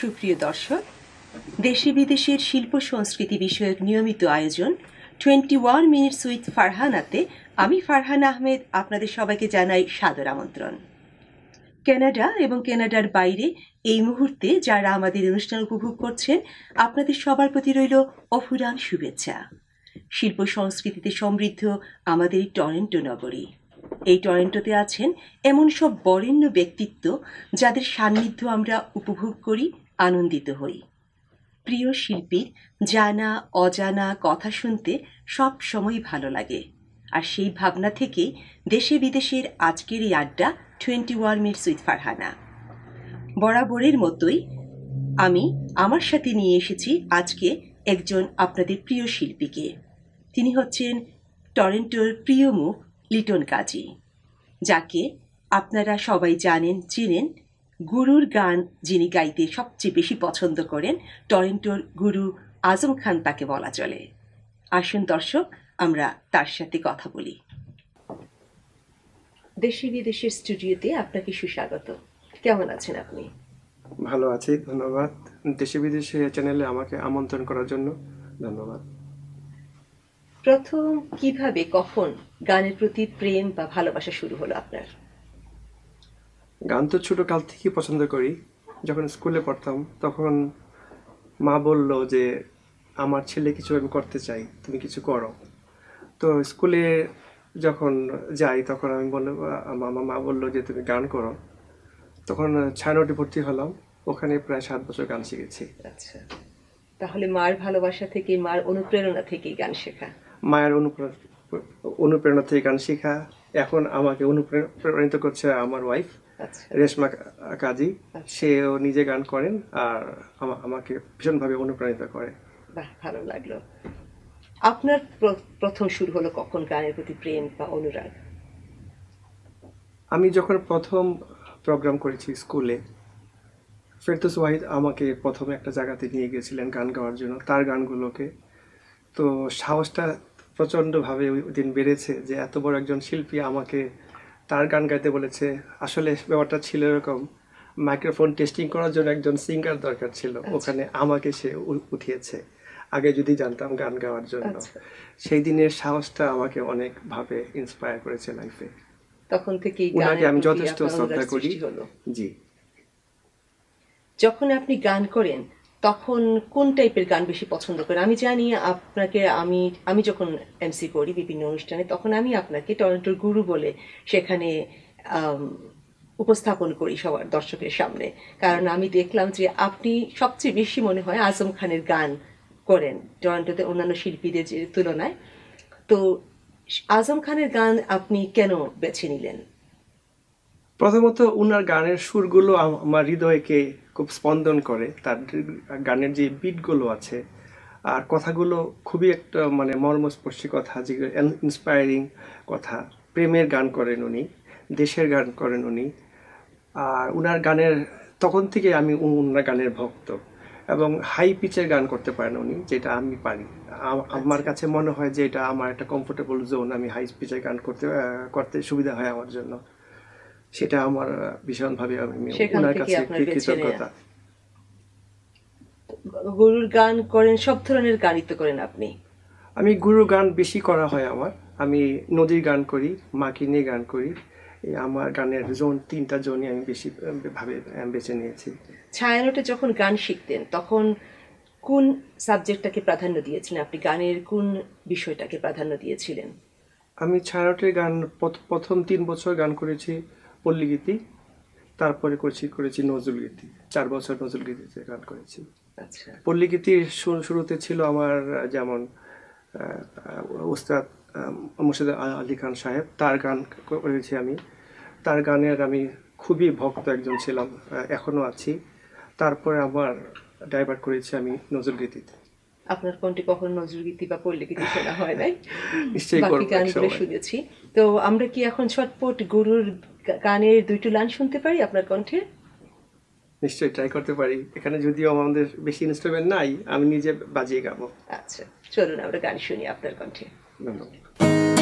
সুপ্রিয় দর্শক দেশে বিদেশের শিল্প সংস্কৃতি বিষয়ক নিয়মিত আয়োজন টোয়েন্টি ওয়ান মিনিটস উইথ ফারহানাতে আমি ফারহান আহমেদ আপনাদের সবাইকে জানাই সাদর আমন্ত্রণ ক্যানাডা এবং ক্যানাডার বাইরে এই মুহূর্তে যারা আমাদের অনুষ্ঠান উপভোগ করছেন আপনাদের সবার প্রতি রইল অফুরান শুভেচ্ছা শিল্প সংস্কৃতিতে সমৃদ্ধ আমাদের এই টরেন্টো নগরী এই টরেন্টোতে আছেন এমন সব বরেণ্য ব্যক্তিত্ব যাদের সান্নিধ্য আমরা উপভোগ করি আনন্দিত হই প্রিয় শিল্পী জানা অজানা কথা শুনতে সব সময় ভালো লাগে আর সেই ভাবনা থেকে দেশে বিদেশের আজকের এই আড্ডা twenty one minutes with Farhana বরাবরের মতোই আমি আমার সাথে নিয়ে এসেছি আজকে একজন আপনাদের প্রিয় শিল্পীকে তিনি হচ্ছেন টরেন্টোর প্রিয় মুখ লিটন কাজী যাকে আপনারা সবাই জানেন চিনেন গুরুর গান যিনি গাইতে সবচেয়ে বেশি পছন্দ করেন টরেন্টোর গুরু আজম খান তাকে বলা চলে আসুন দর্শক আমরা তার সাথে কথা বলি দেশে বিদেশের স্টুডিওতে আপনাকে সুস্বাগত কেমন আছেন আপনি ভালো আছি ধন্যবাদ দেশে বিদেশে চ্যানেলে আমাকে আমন্ত্রণ করার জন্য ধন্যবাদ প্রথম কিভাবে কখন গানের প্রতি প্রেম বা ভালোবাসা শুরু হলো আপনার গান তো ছোটো কাল থেকেই পছন্দ করি যখন স্কুলে পড়তাম তখন মা বলল যে আমার ছেলে কিছু আমি করতে চাই তুমি কিছু করো তো স্কুলে যখন যাই তখন আমি বললাম আমার মা বললো যে তুমি গান করো তখন ছায়ানটে ভর্তি হলাম ওখানে প্রায় সাত বছর গান শিখেছি আচ্ছা তাহলে মার ভালোবাসা থেকে মার অনুপ্রেরণা থেকেই গান শেখা মায়ের অনুপ্রেরণা অনুপ্রেরণা থেকে গান শেখা এখন আমাকে অনুপ্রেরণিত করছে আমার ওয়াইফ আচ্ছা। রেশমা কাজী আচ্ছা। সেও নিজে গান করেন আর আমাকে ভীষণভাবে অনুপ্রাণিত করে ভালো লাগলো আপনার প্রথম শুরু হলো কখন গানের প্রতি প্রেম বা অনুরাগ আমি যখন প্রথম প্রোগ্রাম করেছি স্কুলে ফেরতুস ওয়াহিদ আমাকে প্রথমে একটা জায়গাতে নিয়ে গেছিলেন গান গাওয়ার জন্য তার গানগুলোকে তো সাহসটা প্রচণ্ডভাবে ওই দিন বেড়েছে যে এত বড় একজন শিল্পী আমাকে তার গান গাইতে বলেছে আসলে ব্যাপারটা ছিল এরকম মাইক্রোফোন টেস্টিং করার জন্য একজন সিঙ্গার দরকার ছিল আচ্ছা। ওখানে আমাকে সে উঠিয়েছে আগে যদি জানতাম গান গাওয়ার জন্য আচ্ছা। সেই দিনের সাহসটা আমাকে অনেকভাবে ইন্সপায়ার করেছে লাইফে তখন থেকে ওনাকে আমি যথেষ্ট শ্রদ্ধা করি জি যখন আপনি গান করেন তখন কোন টাইপের গান বেশি পছন্দ করেন আমি জানি আপনাকে আমি আমি যখন এমসি করি বিভিন্ন অনুষ্ঠানে তখন আমি আপনাকে টরেন্টোর গুরু বলে সেখানে উপস্থাপন করি সবার দর্শকের সামনে কারণ আমি দেখলাম যে আপনি সবচেয়ে বেশি মনে হয় আজম খানের গান করেন টরেন্টোতে অন্যান্য শিল্পীদের তুলনায় তো আজম খানের গান আপনি কেন বেছে নিলেন প্রথমত উনার গানের সুরগুলো আমার হৃদয়কে খুব স্পন্দন করে তার গানের যে বিটগুলো আছে আর কথাগুলো খুবই একটা মানে মর্মস্পর্শী কথা যেগুলো ইন্সপায়ারিং কথা প্রেমের গান করেন উনি দেশের গান করেন উনি আর উনার গানের তখন থেকে আমি উনার গানের ভক্ত এবং হাই পিচের গান করতে পারেন উনি যেটা আমি পারি আচ্ছা। আমার কাছে মনে হয় যে এটা আমার একটা কমফোর্টেবল জোন আমি হাই পিচের গান করতে করতে সুবিধা হয় আমার জন্য সেটা আমার ভীষণভাবে আমি ওনার কাছে কৃতজ্ঞতা গুরুর গান করেন সব ধরনের গানই তো করেন আপনি আমি গুরু গান বেশি করা হয় আমার আমি নদীর গান করি মাকে নিয়ে গান করি আমার গানের জোন তিনটা জোনই আমি বেশি ভাবে বেছে নিয়েছি ছায়ানটে যখন গান শিখতেন তখন কোন সাবজেক্টটাকে প্রাধান্য দিয়েছিলেন আপনি গানের কোন বিষয়টাকে প্রাধান্য দিয়েছিলেন আমি ছায়ানটের গান প্রথম তিন বছর গান করেছি পল্লীগীতি তারপরে করেছি করেছি নজরুল গীতি চার বছর নজরুল গান করেছি আচ্ছা পল্লীগীতির শুরুতে ছিল আমার যেমন ওস্তাদ মুর্শিদ আলী খান সাহেব তার গান করেছি আমি তার গানের আমি খুবই ভক্ত একজন ছিলাম এখনও আছি তারপরে আমার ডাইভার্ট করেছি আমি নজরুল গীতিতে আপনার কোনটি কখনো নজরুলগীতি বা পল্লীগীতি শোনা হয় নাই বাকি গানগুলো শুনেছি তো আমরা কি এখন ছটপট গুরুর গানের দুইটি লাইন শুনতে পারি আপনার কণ্ঠে নিশ্চয়ই ট্রাই করতে পারি এখানে যদিও আমাদের বেশি ইনস্ট্রুমেন্ট নাই আমি নিজে বাজিয়ে গাবো আচ্ছা চলুন আমরা গান শুনি আপনার কণ্ঠে ধন্যবাদ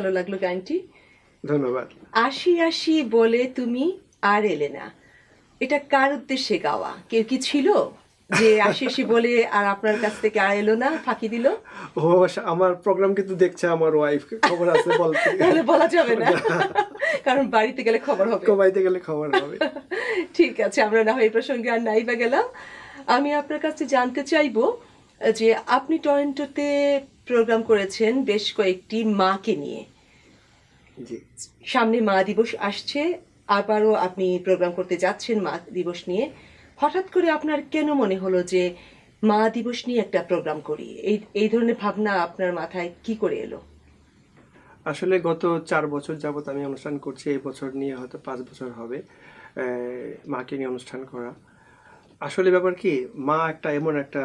ভালো লাগলো গানটি ধন্যবাদ আসি আসি বলে তুমি আর এলে না এটা কার উদ্দেশ্যে গাওয়া কেউ কি ছিল যে আসি আসি বলে আর আপনার কাছ থেকে আর এলো না ফাঁকি দিল ও আমার প্রোগ্রাম কিন্তু দেখছে আমার ওয়াইফ খবর আছে বলতে তাহলে বলা যাবে না কারণ বাড়িতে গেলে খবর হবে বাড়িতে গেলে খবর হবে ঠিক আছে আমরা না হয় প্রসঙ্গে আর নাই বা গেলাম আমি আপনার কাছে জানতে চাইবো যে আপনি টরেন্টোতে প্রোগ্রাম করেছেন বেশ কয়েকটি মাকে নিয়ে সামনে মা দিবস আসছে আবারও আপনি প্রোগ্রাম করতে যাচ্ছেন মা দিবস নিয়ে হঠাৎ করে আপনার কেন মনে হলো যে মা দিবস নিয়ে একটা প্রোগ্রাম করি এই এই ধরনের ভাবনা আপনার মাথায় কি করে এলো আসলে গত চার বছর যাবত আমি অনুষ্ঠান করছি এই বছর নিয়ে হয়তো পাঁচ বছর হবে মাকে নিয়ে অনুষ্ঠান করা আসলে ব্যাপার কি মা একটা এমন একটা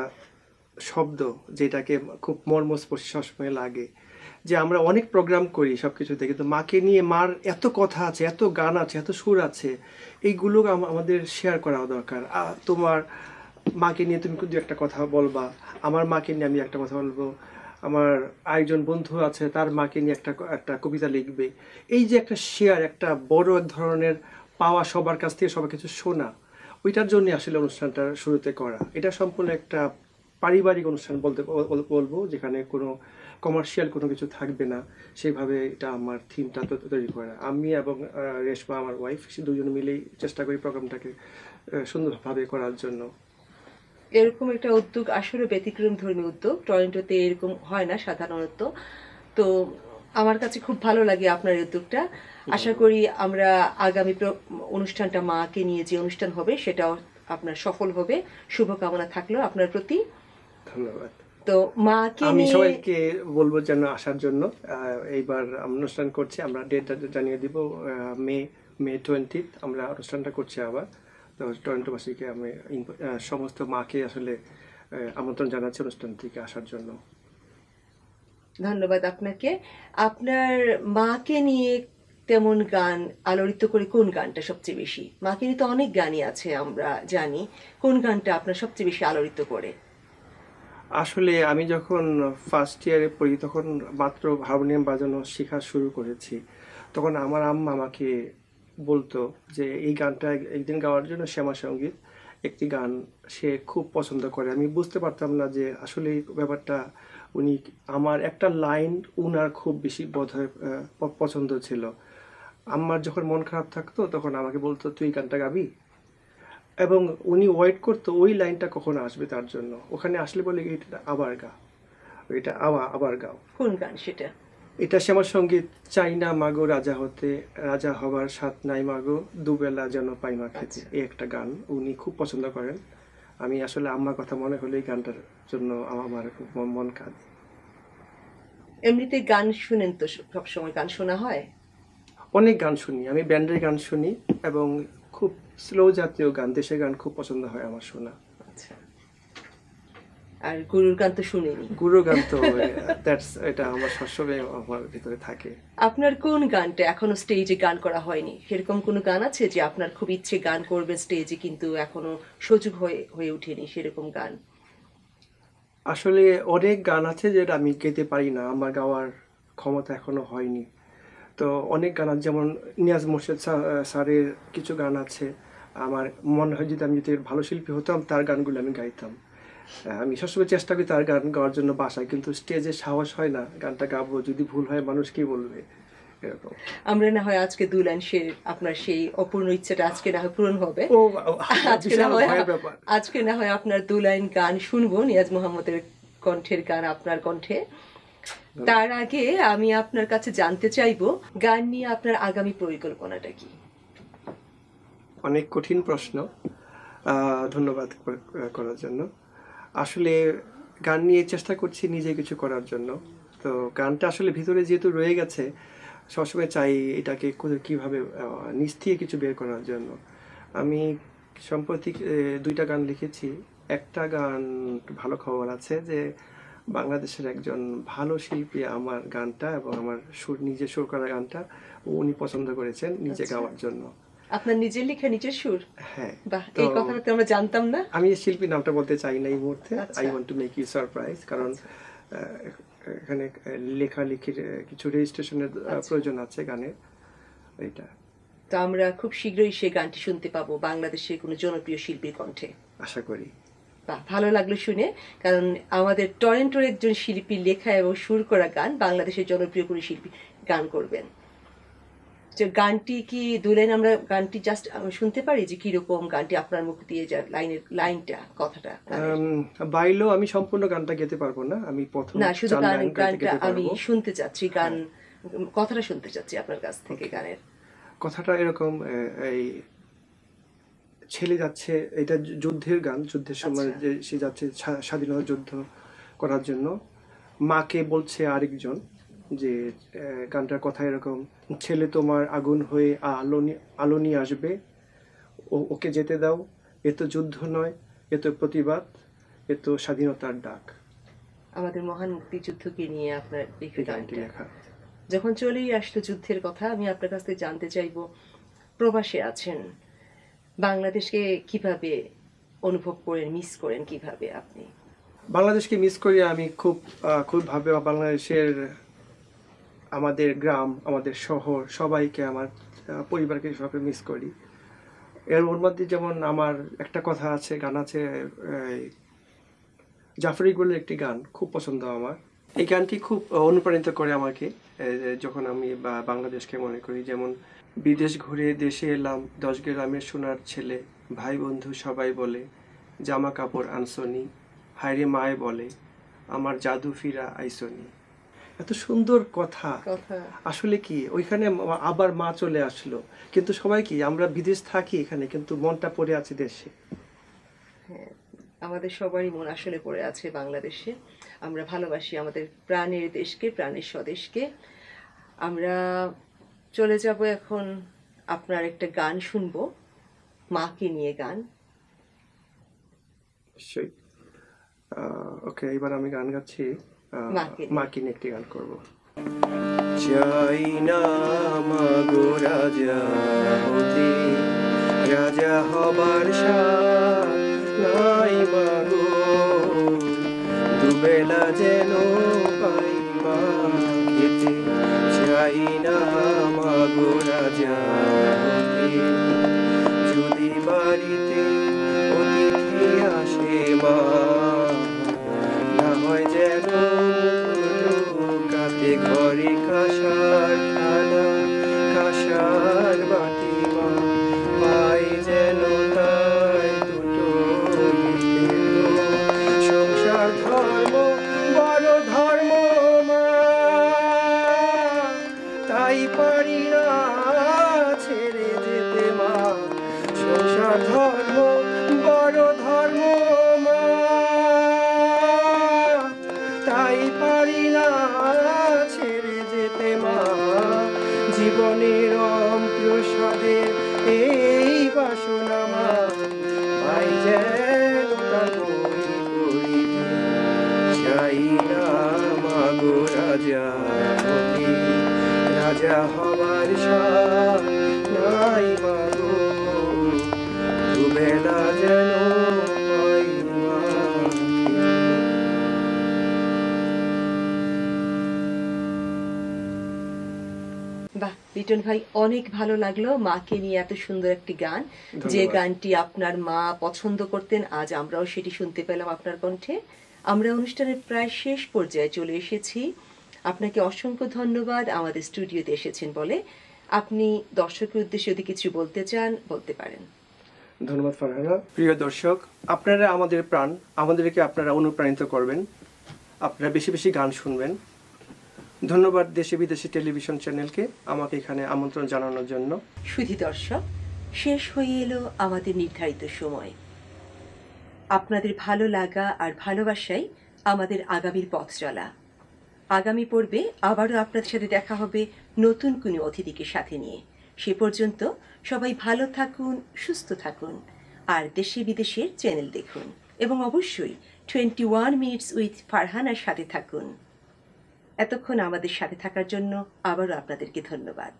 শব্দ যেটাকে খুব মর্মস্পর্শী সবসময় লাগে যে আমরা অনেক প্রোগ্রাম করি সব কিছুতে কিন্তু মাকে নিয়ে মার এত কথা আছে এত গান আছে এত সুর আছে এইগুলো আমাদের শেয়ার করা দরকার তোমার মাকে নিয়ে তুমি দু একটা কথা বলবা আমার মাকে নিয়ে আমি একটা কথা বলবো আমার আরেকজন বন্ধু আছে তার মাকে নিয়ে একটা একটা কবিতা লিখবে এই যে একটা শেয়ার একটা বড় এক ধরনের পাওয়া সবার কাছ থেকে সবার কিছু শোনা ওইটার জন্য আসলে অনুষ্ঠানটা শুরুতে করা এটা সম্পূর্ণ একটা পারিবারিক অনুষ্ঠান বলতে বলবো যেখানে কোনো কমার্শিয়াল কোনো কিছু থাকবে না সেইভাবে এটা আমার থিমটা তো তৈরি করে না আমি এবং রেশমা আমার ওয়াইফ দুজন মিলেই চেষ্টা করি প্রোগ্রামটাকে সুন্দরভাবে করার জন্য এরকম একটা উদ্যোগ আসলে ব্যতিক্রম ধর্মী উদ্যোগ টরেন্টোতে এরকম হয় না সাধারণত তো আমার কাছে খুব ভালো লাগে আপনার উদ্যোগটা আশা করি আমরা আগামী অনুষ্ঠানটা মাকে নিয়ে যে অনুষ্ঠান হবে সেটাও আপনার সফল হবে শুভকামনা থাকলো আপনার প্রতি ধন্যবাদ তো মাকে আমি সবাইকে বলবো যেন আসার জন্য এইবার অনুষ্ঠান করছি আমরা ডেটটা জানিয়ে দিব মে মে টোয়েন্টি আমরা অনুষ্ঠানটা করছি আবার তো টোয়েন্টোবাসীকে আমি সমস্ত মাকে আসলে আমন্ত্রণ জানাচ্ছি অনুষ্ঠান থেকে আসার জন্য ধন্যবাদ আপনাকে আপনার মাকে নিয়ে তেমন গান আলোড়িত করে কোন গানটা সবচেয়ে বেশি মাকে নিয়ে তো অনেক গানই আছে আমরা জানি কোন গানটা আপনার সবচেয়ে বেশি আলোড়িত করে আসলে আমি যখন ফার্স্ট ইয়ারে পড়ি তখন মাত্র হারমোনিয়াম বাজানো শেখা শুরু করেছি তখন আমার আম্মা আমাকে বলতো যে এই গানটা একদিন গাওয়ার জন্য শ্যামা সঙ্গীত একটি গান সে খুব পছন্দ করে আমি বুঝতে পারতাম না যে আসলে ব্যাপারটা উনি আমার একটা লাইন উনার খুব বেশি হয় পছন্দ ছিল আমার যখন মন খারাপ থাকতো তখন আমাকে বলতো তুই গানটা গাবি এবং উনি ওয়েট করতো ওই লাইনটা কখন আসবে তার জন্য ওখানে আসলে বলে এটা আবার গা এটা আওয়া আবার গাও কোন গান সেটা এটা শ্যামার সঙ্গীত চাই না মাগো রাজা হতে রাজা হবার সাত নাই মাগো দুবেলা যেন পাইমা খেতে আচ্ছা। এই একটা গান উনি খুব পছন্দ করেন আমি আসলে আম্মার কথা মনে হলে এই গানটার জন্য আমার খুব মন কাঁদে এমনিতে গান শুনেন তো সব সময় গান শোনা হয় অনেক গান শুনি আমি ব্যান্ডের গান শুনি এবং খুব স্লো জাতীয় গান দেশের গান খুব পছন্দ হয় আমার শোনা আচ্ছা। আর গুরুর গান তো শুনি গুরুর গান তো দ্যাটস এটা আমার সবসময় আমার ভিতরে থাকে আপনার কোন গানটা এখনো স্টেজে গান করা হয়নি সেরকম কোনো গান আছে যে আপনার খুব ইচ্ছে গান করবে স্টেজে কিন্তু এখনো সুযোগ হয়ে হয়ে ওঠেনি সেরকম গান আসলে অনেক গান আছে যেটা আমি গেতে পারি না আমার গাওয়ার ক্ষমতা এখনো হয়নি তো অনেক গান আছে যেমন নিয়াজ মোর্শেদ স্যারের কিছু গান আছে আমার মনে হয় যদি আমি যদি ভালো শিল্পী হতাম তার গানগুলো আমি গাইতাম আমি সবসময় চেষ্টা করি তার গান গাওয়ার জন্য বাসায় কিন্তু স্টেজে সাহস হয় না গানটা গাবো যদি ভুল হয় মানুষ কি বলবে আমরা না হয় আজকে দুই লাইন সে আপনার সেই অপূর্ণ ইচ্ছাটা আজকে না হয় পূরণ হবে আজকে না হয় আপনার দু লাইন গান শুনবো নিয়াজ মোহাম্মদের কণ্ঠের গান আপনার কণ্ঠে তার আগে আমি আপনার কাছে জানতে চাইব গান নিয়ে আপনার আগামী পরিকল্পনাটা কি অনেক কঠিন প্রশ্ন ধন্যবাদ করার জন্য আসলে গান নিয়ে চেষ্টা করছি নিজে কিছু করার জন্য তো গানটা আসলে ভিতরে যেহেতু রয়ে গেছে সবসময় চাই এটাকে কীভাবে নিচ থেকে কিছু বের করার জন্য আমি সম্প্রতি দুইটা গান লিখেছি একটা গান ভালো খবর আছে যে বাংলাদেশের একজন ভালো শিল্পী আমার গানটা এবং আমার সুর নিজে সুর করা গানটা উনি পছন্দ করেছেন নিজে আচ্ছা। গাওয়ার জন্য আপনার নিজের লেখা নিজের সুর হ্যাঁ এই কথাটা তো আমরা জানতাম না আমি শিল্পী নামটা বলতে চাই না এই মুহূর্তে I want to make you surprise কারণ আচ্ছা। এখানে লেখালেখির কিছু রেজিস্ট্রেশনের আচ্ছা। প্রয়োজন আছে গানের এটা তো আমরা খুব শীঘ্রই সেই গানটি শুনতে পাবো বাংলাদেশের কোনো জনপ্রিয় শিল্পীর কণ্ঠে আশা করি ভালো লাগলো শুনে কারণ আমাদের টরেন্টোর একজন শিল্পী লেখা এবং সুর করা গান বাংলাদেশের জনপ্রিয় কোনো শিল্পী গান করবেন যে গানটি কি দুলেন আমরা গানটি জাস্ট শুনতে পারি যে কিরকম গানটি আপনার মুখ দিয়ে যা লাইনের লাইনটা কথাটা বাইলো আমি সম্পূর্ণ গানটা গেতে পারবো না আমি প্রথম না শুধু গান গানটা আমি শুনতে চাচ্ছি গান হ্যাঁ। কথাটা শুনতে চাচ্ছি আপনার কাছ থেকে গানের কথাটা এরকম এই ছেলে যাচ্ছে এটা যুদ্ধের গান যুদ্ধের সময় আচ্ছা। যে সে যাচ্ছে স্বাধীনতা যুদ্ধ করার জন্য মাকে বলছে আরেকজন যে গানটার কথা এরকম ছেলে তোমার আগুন হয়ে আলো আলো নিয়ে আসবে ওকে যেতে দাও এ তো যুদ্ধ নয় এ তো প্রতিবাদ এ তো স্বাধীনতার ডাক আমাদের মহান মুক্তিযুদ্ধকে নিয়ে আপনার লেখা যখন চলেই আসলো যুদ্ধের কথা আমি আপনার কাছ থেকে জানতে চাইব প্রবাসে আছেন বাংলাদেশকে কিভাবে অনুভব করেন মিস করেন কিভাবে আপনি বাংলাদেশকে মিস করি আমি খুব খুব ভাবে বাংলাদেশের আমাদের গ্রাম আমাদের শহর সবাইকে আমার পরিবারকে সবাইকে মিস করি এর ওর মধ্যে যেমন আমার একটা কথা আছে গান আছে জাফর ইকবালের একটি গান খুব পছন্দ আমার এই গানটি খুব অনুপ্রাণিত করে আমাকে যখন আমি বাংলাদেশকে মনে করি যেমন বিদেশ ঘুরে দেশে এলাম দশ গ্রামের সোনার ছেলে ভাই বন্ধু সবাই বলে জামা কাপড় আনসনি হাইরে মায় বলে আমার জাদু ফিরা আইসনি এত সুন্দর কথা আসলে কি ওইখানে আবার মা চলে আসলো কিন্তু সবাই কি আমরা বিদেশ থাকি এখানে কিন্তু মনটা পড়ে আছে দেশে হ্যাঁ, আমাদের সবারই মন আসলে পড়ে আছে বাংলাদেশে আমরা ভালোবাসি আমাদের প্রাণের দেশকে প্রাণের স্বদেশকে আমরা চলে যাব এখন আপনার একটা গান শুনবো মাকে নিয়ে গান ওকে এবার আমি গান গাচ্ছি মাকে নিয়ে একটি গান করব চাই না মাগো রাজা হতে রাজা হবার নাই মাগো দুবেলা যেন পাইবা খেতে চাই না তোরা জানি যদি বাড়িতে অতিথি আসে বা রাজা বাহ লিটন ভাই অনেক ভালো লাগলো মাকে নিয়ে এত সুন্দর একটি গান যে গানটি আপনার মা পছন্দ করতেন আজ আমরাও সেটি শুনতে পেলাম আপনার কণ্ঠে আমরা অনুষ্ঠানের প্রায় শেষ পর্যায়ে চলে এসেছি আপনাকে অসংখ্য ধন্যবাদ আমাদের স্টুডিওতে এসেছেন বলে আপনি দর্শকের উদ্দেশ্যে যদি কিছু বলতে চান বলতে পারেন ধন্যবাদ ফারহানা প্রিয় দর্শক আপনারা আমাদের প্রাণ আমাদেরকে আপনারা অনুপ্রাণিত করবেন আপনারা বেশি বেশি গান শুনবেন ধন্যবাদ দেশে বিদেশি টেলিভিশন চ্যানেলকে আমাকে এখানে আমন্ত্রণ জানানোর জন্য শুধু দর্শক শেষ হয়ে এলো আমাদের নির্ধারিত সময় আপনাদের ভালো লাগা আর ভালোবাসাই আমাদের আগামীর পথ চলা আগামী পর্বে আবারও আপনাদের সাথে দেখা হবে নতুন কোনো অতিথিকে সাথে নিয়ে সে পর্যন্ত সবাই ভালো থাকুন সুস্থ থাকুন আর দেশে বিদেশের চ্যানেল দেখুন এবং অবশ্যই টোয়েন্টি ওয়ান মিনিটস উইথ ফারহানার সাথে থাকুন এতক্ষণ আমাদের সাথে থাকার জন্য আবারও আপনাদেরকে ধন্যবাদ